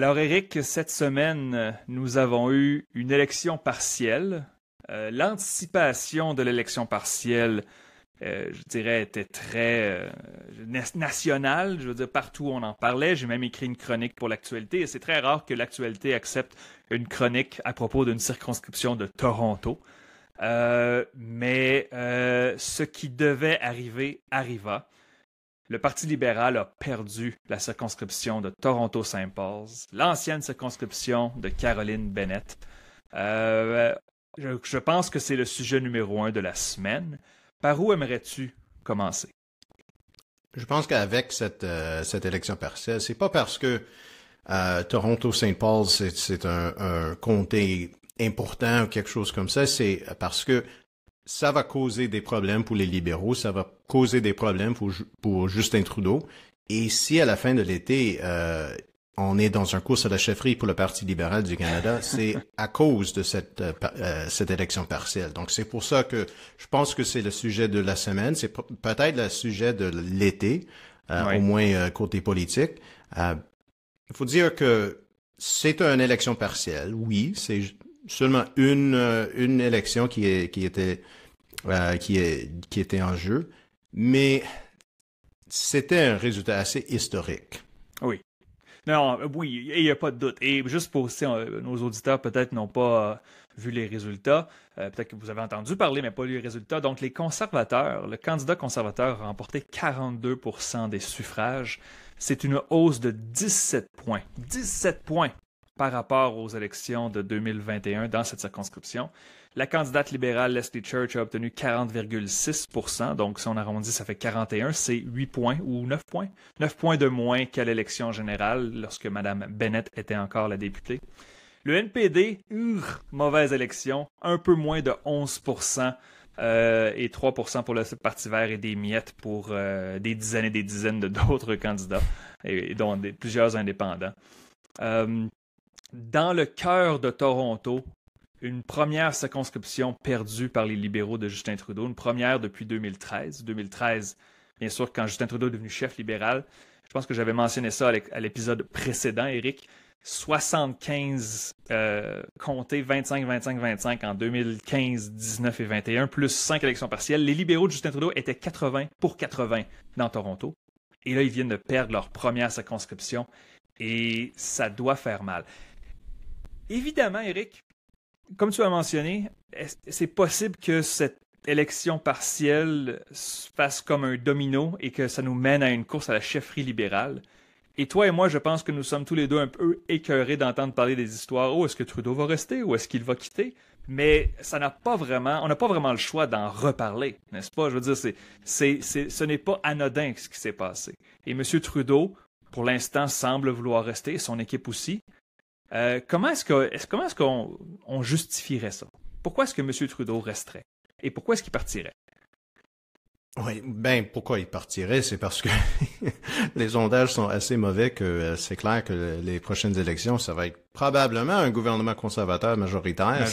Alors Eric, cette semaine, nous avons eu une élection partielle. Euh, l'anticipation de l'élection partielle, euh, je dirais, était très euh, nationale. Je veux dire, partout on en parlait. J'ai même écrit une chronique pour l'actualité. Et c'est très rare que l'actualité accepte une chronique à propos d'une circonscription de Toronto. mais ce qui devait arriver arriva le Parti libéral a perdu la circonscription de Toronto-Saint paul l'ancienne circonscription de Caroline Bennett. Euh, je, pense que c'est le sujet numéro un de la semaine. Par où aimerais-tu commencer? Je pense qu'avec cette, euh, cette élection partielle, c'est pas parce que euh, Toronto-Saint paul c'est un comté important ou quelque chose comme ça, c'est parce que ça va causer des problèmes pour les libéraux, ça va causer des problèmes pour, Justin Trudeau. Et si à la fin de l'été, euh, on est dans un cours à la chefferie pour le Parti libéral du Canada, c'est à cause de cette, euh, euh, cette élection partielle. Donc c'est pour ça que je pense que c'est le sujet de la semaine, c'est peut-être le sujet de l'été, euh, au moins côté politique. Il faut dire que c'est une élection partielle, oui, c'est seulement une, euh, une élection qui, qui, était, euh, qui, est, qui était en jeu, mais c'était un résultat assez historique. Oui. Non, oui, il n'y a pas de doute. Et juste pour si euh, nos auditeurs peut-être n'ont pas vu les résultats, peut-être que vous avez entendu parler, mais pas les résultats. Donc, les conservateurs, le candidat conservateur a remporté 42 des suffrages. C'est une hausse de 17 points. 17 points par rapport aux élections de 2021 dans cette circonscription. La candidate libérale Leslie Church a obtenu 40,6 donc si on arrondit, ça fait 41, c'est 8 points ou 9 points. 9 points de moins qu'à l'élection générale lorsque Mme Bennett était encore la députée. Le NPD, mauvaise élection, un peu moins de 11 euh, et 3 pour le Parti vert et des miettes pour euh, des dizaines et des dizaines d'autres candidats, dont plusieurs indépendants. Euh, dans le cœur de Toronto, une première circonscription perdue par les libéraux de Justin Trudeau, une première depuis 2013. 2013, bien sûr, quand Justin Trudeau est devenu chef libéral, je pense que j'avais mentionné ça à l'épisode précédent, Eric. 75 euh, comptés 25, 25, 25 en 2015, 19 et 21, plus 5 élections partielles. Les libéraux de Justin Trudeau étaient 80 pour 80 dans Toronto. Et là, ils viennent de perdre leur première circonscription et ça doit faire mal. Évidemment, Eric, comme tu as mentionné, c'est possible que cette élection partielle se fasse comme un domino et que ça nous mène à une course à la chefferie libérale. Et toi et moi, je pense que nous sommes tous les deux un peu écœurés d'entendre parler des histoires. où oh, est-ce que Trudeau va rester ou est-ce qu'il va quitter? Mais ça n'a pas vraiment, on n'a pas vraiment le choix d'en reparler, n'est-ce pas? Je veux dire, ce n'est pas anodin ce qui s'est passé. Et M. Trudeau, pour l'instant, semble vouloir rester, son équipe aussi. Euh, comment est-ce qu'on justifierait ça? Pourquoi est-ce que M. Trudeau resterait? Et pourquoi est-ce qu'il partirait? Oui, ben pourquoi il partirait, c'est parce que les sondages sont assez mauvais que euh, c'est clair que les prochaines élections, ça va être probablement un gouvernement conservateur majoritaire.